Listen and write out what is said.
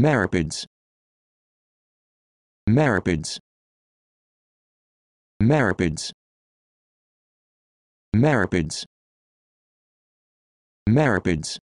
Maripids. Maripids. Maripids. Maripids. Maripids.